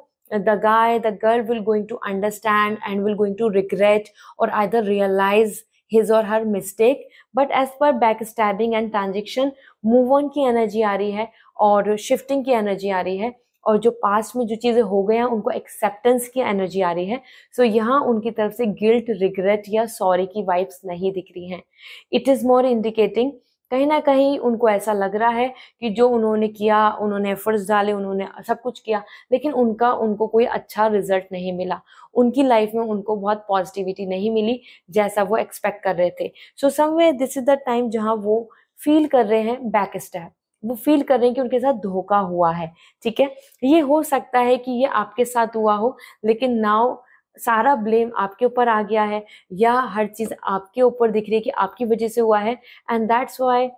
the guy the girl will going to understand and will going to regret or either realize his और her mistake but as per back stabbing and transaction move on की एनर्जी आ रही है और शिफ्टिंग की एनर्जी आ रही है और जो पास्ट में जो चीज़ें हो गई हैं उनको एक्सेप्टेंस की एनर्जी आ रही है सो so, यहाँ उनकी तरफ से गिल्ट रिग्रेट या सॉरी की वाइब्स नहीं दिख रही हैं इट इज़ मोर इंडिकेटिंग कहीं ना कहीं उनको ऐसा लग रहा है कि जो उन्होंने किया उन्होंने एफर्ट्स डाले उन्होंने सब कुछ किया लेकिन उनका उनको कोई अच्छा रिजल्ट नहीं मिला उनकी लाइफ में उनको बहुत पॉजिटिविटी नहीं मिली जैसा वो एक्सपेक्ट कर रहे थे so someway this is the time जहाँ वो फील कर रहे हैं बैक स्टैप वो फील कर रहे हैं कि उनके साथ धोखा हुआ है ठीक है ये हो सकता है कि ये आपके साथ हुआ हो लेकिन नाव सारा ब्लेम आपके ऊपर आ गया है या हर चीज़ आपके ऊपर दिख रही है कि आपकी वजह से हुआ है एंड दैट्स वाई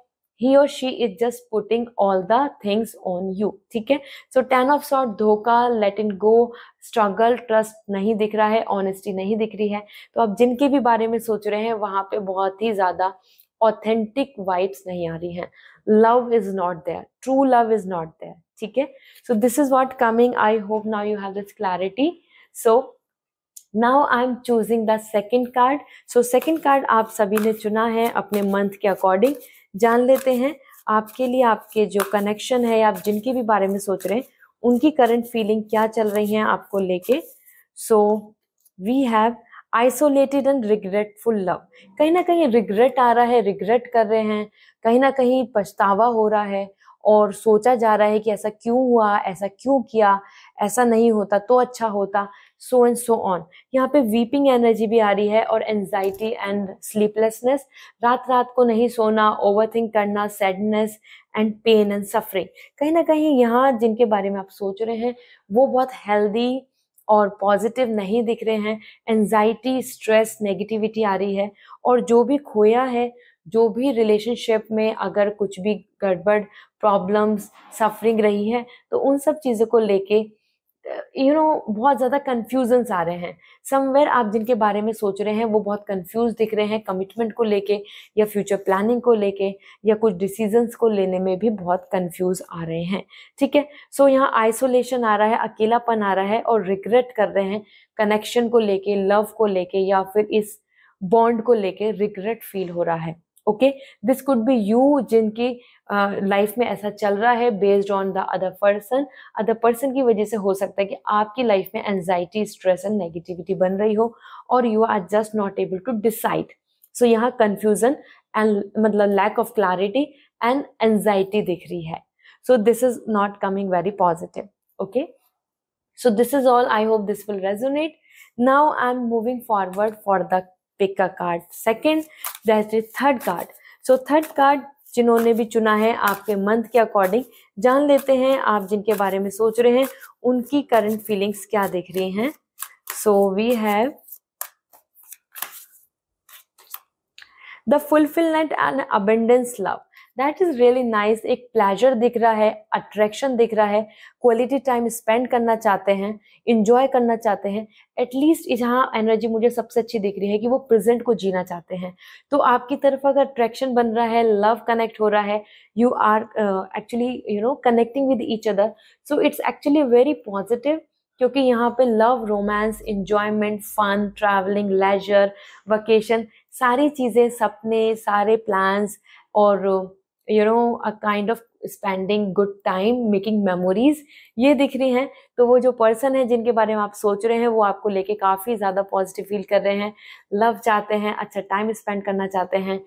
ही और she is just putting all the things on you ठीक है सो टेन ऑफ सॉट धोखा letting go struggle trust नहीं दिख रहा है ऑनेस्टी नहीं दिख रही है तो आप जिनके भी बारे में सोच रहे हैं वहां पे बहुत ही ज़्यादा ऑथेंटिक वाइब्स नहीं आ रही हैं love is not there true love is not there ठीक है so this is what coming I hope now you have this clarity so now I am choosing the second card so second card आप सभी ने चुना है अपने मंथ के अकॉर्डिंग जान लेते हैं आपके लिए आपके जो कनेक्शन है आप जिनके भी बारे में सोच रहे हैं उनकी करंट फीलिंग क्या चल रही है आपको लेके so we have isolated and regretful love कहीं ना कहीं रिग्रेट आ रहा है रिग्रेट कर रहे हैं कहीं ना कहीं पछतावा हो रहा है और सोचा जा रहा है कि ऐसा क्यों हुआ ऐसा क्यों किया ऐसा नहीं होता तो अच्छा होता सो एंड सो ऑन यहाँ पे वीपिंग एनर्जी भी आ रही है और एनजाइटी एंड स्लीपलेसनेस रात रात को नहीं सोना ओवरथिंक करना sadness and pain and suffering कहीं ना कहीं यहाँ जिनके बारे में आप सोच रहे हैं वो बहुत हेल्दी और पॉजिटिव नहीं दिख रहे हैं एनजाइटी स्ट्रेस नेगेटिविटी आ रही है और जो भी खोया है जो भी रिलेशनशिप में अगर कुछ भी गड़बड़ प्रॉब्लम्स सफरिंग रही है तो उन सब चीज़ों को लेके यू नो बहुत ज़्यादा कन्फ्यूजन्स आ रहे हैं समवेयर आप जिनके बारे में सोच रहे हैं वो बहुत कन्फ्यूज दिख रहे हैं कमिटमेंट को लेके या फ्यूचर प्लानिंग को लेके या कुछ डिसीजंस को लेने में भी बहुत कन्फ्यूज आ रहे हैं ठीक है सो यहाँ आइसोलेशन आ रहा है अकेलापन आ रहा है और रिग्रेट कर रहे हैं कनेक्शन को लेके लव को लेके या फिर इस बॉन्ड को लेके रिग्रेट फील हो रहा है okay this could be you जिनकी लाइफ uh, में ऐसा चल रहा है based on the other person other person की वजह से हो सकता है कि आपकी लाइफ में एनजाइटी स्ट्रेस एंड नेगेटिविटी बन रही हो और you are just not able to decide so यहाँ कंफ्यूजन एंड मतलब lack of clarity and anxiety दिख रही है so this is not coming very positive okay so this is all I hope this will resonate now I am moving forward for the pick a card second रहते third card so third card जिन्होंने भी चुना है आपके मंथ के अकॉर्डिंग जान लेते हैं आप जिनके बारे में सोच रहे हैं उनकी करंट फीलिंग्स क्या दिख रही हैं so we have the fulfilment and abundance love that is really nice एक प्लेजर दिख रहा है अट्रैक्शन दिख रहा है क्वालिटी टाइम स्पेंड करना चाहते हैं इंजॉय करना चाहते हैं एटलीस्ट यहाँ एनर्जी मुझे सबसे अच्छी दिख रही है कि वो प्रेजेंट को जीना चाहते हैं तो आपकी तरफ अगर अट्रैक्शन बन रहा है लव कनेक्ट हो रहा है you are actually you know connecting with each other so it's actually very positive क्योंकि यहाँ पे love romance enjoyment fun travelling leisure vacation सारी चीज़ें सपने सारे प्लान्स और you know a kind of spending good time making memories ये दिख रही हैं तो वो जो पर्सन है जिनके बारे में आप सोच रहे हैं वो आपको लेके काफ़ी ज़्यादा पॉजिटिव फील कर रहे हैं लव चाहते हैं अच्छा टाइम स्पेंड करना चाहते हैं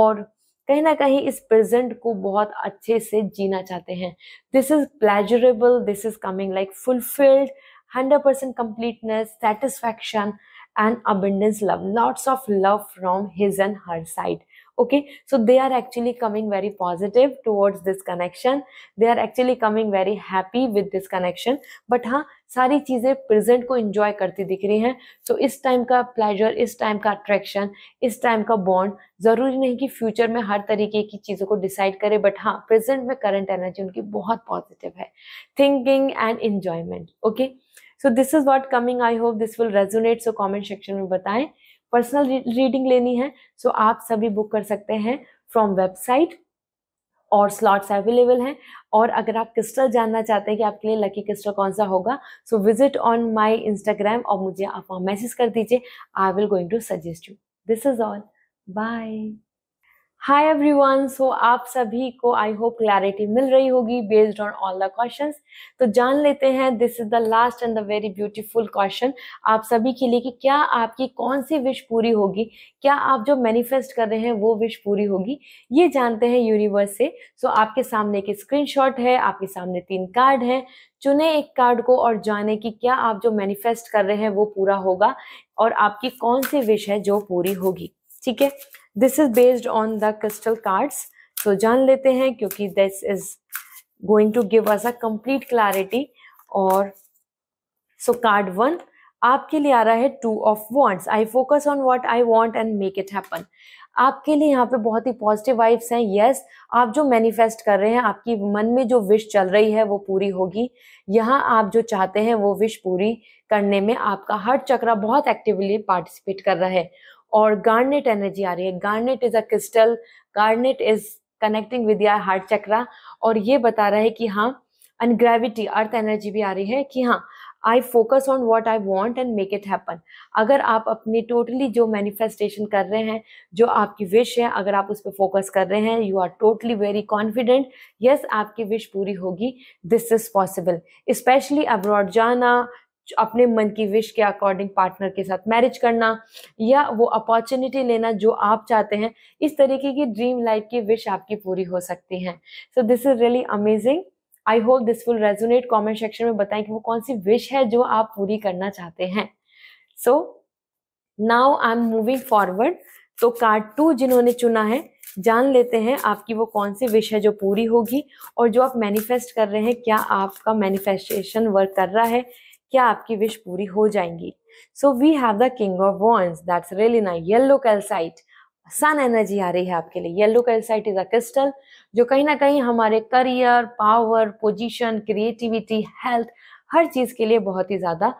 और कहीं ना कहीं इस प्रेजेंट को बहुत अच्छे से जीना चाहते हैं this is pleasurable this is coming like fulfilled hundred percent completeness satisfaction and abundance love lots of love from his and her side okay so they are actually coming very positive towards this connection they are actually coming very happy with this connection but हाँ सारी चीज़ें प्रेजेंट को एंजॉय करती दिख रही हैं सो so, इस टाइम का प्लेजर इस टाइम का अट्रैक्शन इस टाइम का बॉन्ड ज़रूरी नहीं कि फ्यूचर में हर तरीके की चीज़ों को डिसाइड करे बट हाँ प्रेजेंट में करंट एनर्जी उनकी बहुत पॉजिटिव है thinking and enjoyment okay so this is what coming I hope this will resonate so comment section में बताएं पर्सनल रीडिंग लेनी है सो so आप सभी बुक कर सकते हैं फ्रॉम वेबसाइट और स्लॉट्स अवेलेबल हैं और अगर आप क्रिस्टल जानना चाहते हैं कि आपके लिए लकी क्रिस्टल कौन सा होगा so visit on my Instagram और मुझे आप वहाँ मैसेज कर दीजिए I will going to suggest you this is all bye hi everyone so आप सभी को आई होप क्लैरिटी मिल रही होगी based on all the questions तो जान लेते हैं this is the last and the very beautiful question आप सभी के लिए कि क्या आपकी कौन सी विश पूरी होगी क्या आप जो मैनिफेस्ट कर रहे हैं वो विश पूरी होगी ये जानते हैं यूनिवर्स से सो so, आपके सामने एक शॉट है आपके सामने तीन कार्ड हैं चुने एक कार्ड को और जाने कि क्या आप जो मैनिफेस्ट कर रहे हैं वो पूरा होगा और आपकी कौन सी विश है जो पूरी होगी ठीक है this is based on the crystal cards so जान लेते हैं क्योंकि this is going to give us a complete clarity और सो कार्ड वन आपके लिए आ रहा है two of wands I focus on what I want and make it happen आपके लिए यहाँ पे बहुत ही पॉजिटिव वाइब्स हैं यस yes, आप जो मैनिफेस्ट कर रहे हैं आपकी मन में जो विश चल रही है वो पूरी होगी यहाँ आप जो चाहते हैं वो विश पूरी करने में आपका हर चक्रा बहुत एक्टिवली पार्टिसिपेट कर रहा है और गार्नेट एनर्जी आ रही है garnet is a crystal garnet is connecting with your heart chakra और ये बता रहा है कि हाँ एंड ग्रेविटी अर्थ एनर्जी भी आ रही है कि हाँ I focus on what I want and make it happen अगर आप अपनी टोटली totally जो मैनिफेस्टेशन कर रहे हैं जो आपकी विश है अगर आप उस पर फोकस कर रहे हैं you are totally very confident yes आपकी विश पूरी होगी this is possible specially abroad जाना अपने मन की विश के अकॉर्डिंग पार्टनर के साथ मैरिज करना या वो अपॉर्चुनिटी लेना जो आप चाहते हैं इस तरीके की ड्रीम लाइफ की विश आपकी पूरी हो सकती है so this is really amazing I hope this will resonate comment section में बताएं कि वो कौन सी विश है जो आप पूरी करना चाहते हैं so now I am moving forward तो कार्ड टू जिन्होंने चुना है जान लेते हैं आपकी वो कौन सी विश है जो पूरी होगी और जो आप मैनिफेस्ट कर रहे हैं क्या आपका मैनिफेस्टेशन वर्क कर रहा है क्या आपकी विश पूरी हो जाएंगी so we have the king of wands that's really in yellow calcite sun energy आ रही है आपके लिए yellow calcite is a crystal जो कहीं ना कहीं हमारे career power position creativity health हर चीज के लिए बहुत ही ज्यादा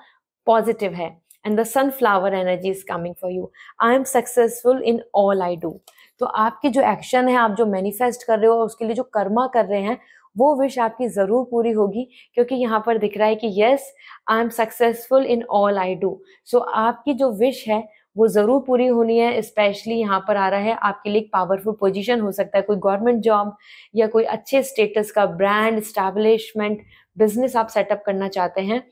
पॉजिटिव है and the sunflower energy is coming for you I am successful in all I do तो आपके जो एक्शन है आप जो मैनिफेस्ट कर रहे हो उसके लिए जो कर्मा कर रहे हैं वो विश आपकी ज़रूर पूरी होगी क्योंकि यहाँ पर दिख रहा है कि yes I am successful in all I do so आपकी जो विश है वो ज़रूर पूरी होनी है स्पेशली यहाँ पर आ रहा है आपके लिए एक पावरफुल पोजीशन हो सकता है कोई गवर्नमेंट जॉब या कोई अच्छे स्टेटस का ब्रांड स्टैब्लिशमेंट बिजनेस आप सेटअप करना चाहते हैं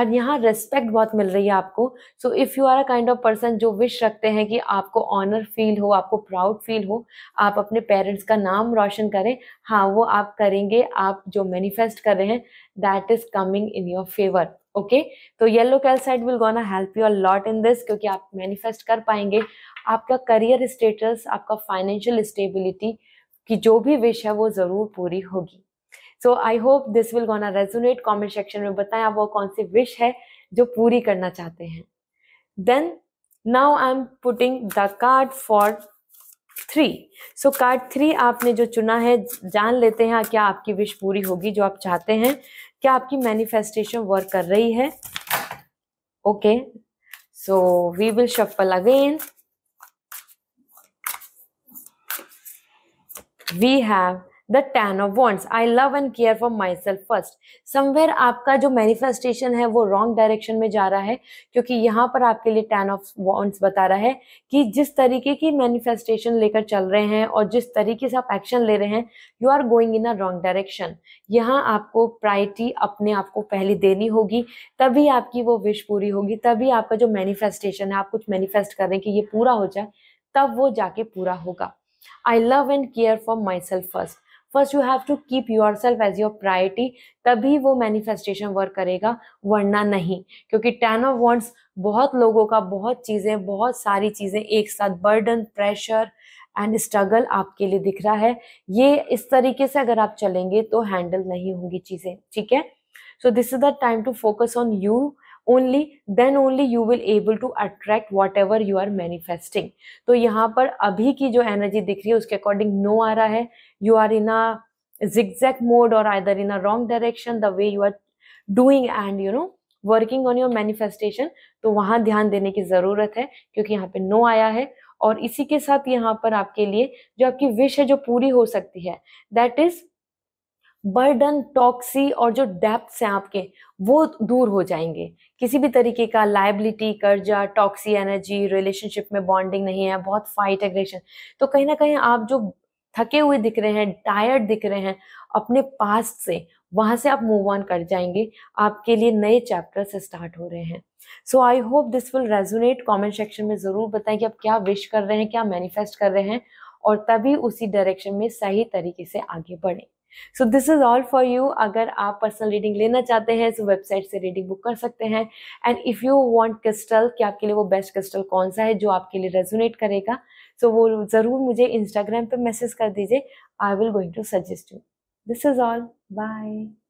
एंड यहाँ रेस्पेक्ट बहुत मिल रही है आपको so if you are a kind of person जो विश रखते हैं कि आपको ऑनर फील हो आपको प्राउड फील हो आप अपने पेरेंट्स का नाम रोशन करें हाँ वो आप करेंगे आप जो मैनिफेस्ट कर रहे हैं that is coming in your favour okay तो yellow calcite will gonna help you lot in this क्योंकि आप मैनिफेस्ट कर पाएंगे आपका करियर स्टेटस आपका फाइनेंशियल स्टेबिलिटी की जो भी विश है वो ज़रूर पूरी होगी so I hope this will gonna resonate comment section में बताएं आप वो कौन सी विश है जो पूरी करना चाहते हैं then now I am putting the card for three so card three आपने जो चुना है जान लेते हैं क्या आपकी विश पूरी होगी जो आप चाहते हैं क्या आपकी मैनिफेस्टेशन वर्क कर रही है okay so we will shuffle again we have the ten of wands I love and care for myself first somewhere आपका जो मैनिफेस्टेशन है वो रॉन्ग डायरेक्शन में जा रहा है क्योंकि यहाँ पर आपके लिए टेन ऑफ वॉन्ट्स बता रहा है कि जिस तरीके की मैनिफेस्टेशन लेकर चल रहे हैं और जिस तरीके से आप एक्शन ले रहे हैं you are going in a wrong direction यहाँ आपको प्रायरिटी अपने आप को पहले देनी होगी तभी आपकी वो विश पूरी होगी तभी आपका जो मैनिफेस्टेशन है आप कुछ मैनिफेस्ट कर रहे हैं कि ये पूरा हो जाए तब वो जाके पूरा होगा I love and care for myself first first you have to keep yourself as your priority तभी वो मैनिफेस्टेशन वर्क करेगा वरना नहीं क्योंकि टेन ऑफ वर्ड्स बहुत लोगों का बहुत चीज़ें बहुत सारी चीज़ें एक साथ बर्डन प्रेशर एंड स्ट्रगल आपके लिए दिख रहा है ये इस तरीके से अगर आप चलेंगे तो हैंडल नहीं होंगी चीज़ें ठीक है so this is the time to focus on you only then only you will able to attract whatever you are manifesting तो यहाँ पर अभी की जो एनर्जी दिख रही है उसके अकॉर्डिंग नो आ रहा है you are in a zigzag mode or either in a wrong direction the way you are doing and you know working on your manifestation तो वहाँ ध्यान देने की ज़रूरत है क्योंकि यहाँ पे नो आया है और इसी के साथ यहाँ पर आपके लिए जो आपकी विश है जो पूरी हो सकती है दैट इज़ बर्डन टॉक्सी और जो डेप्थ हैं आपके वो दूर हो जाएंगे किसी भी तरीके का लाइबिलिटी कर्जा टॉक्सी एनर्जी रिलेशनशिप में बॉन्डिंग नहीं है बहुत फाइट एग्रेशन तो कहीं ना कहीं आप जो थके हुए दिख रहे हैं टायर्ड दिख रहे हैं अपने पास्ट से वहां से आप मूव ऑन कर जाएंगे आपके लिए नए चैप्टर्स स्टार्ट हो रहे हैं so I hope this will resonate comment section में ज़रूर बताएं कि आप क्या विश कर रहे हैं क्या मैनिफेस्ट कर रहे हैं और तभी उसी डायरेक्शन में सही तरीके से आगे बढ़ें so this is all for you अगर आप पर्सनल रीडिंग लेना चाहते हैं तो वेबसाइट से रीडिंग बुक कर सकते हैं and if you want crystal कि आपके लिए वो बेस्ट क्रिस्टल कौन सा है जो आपके लिए रेजोनेट करेगा सो तो so वो ज़रूर मुझे इंस्टाग्राम पे मैसेज कर दीजिए I will going to suggest you this is all bye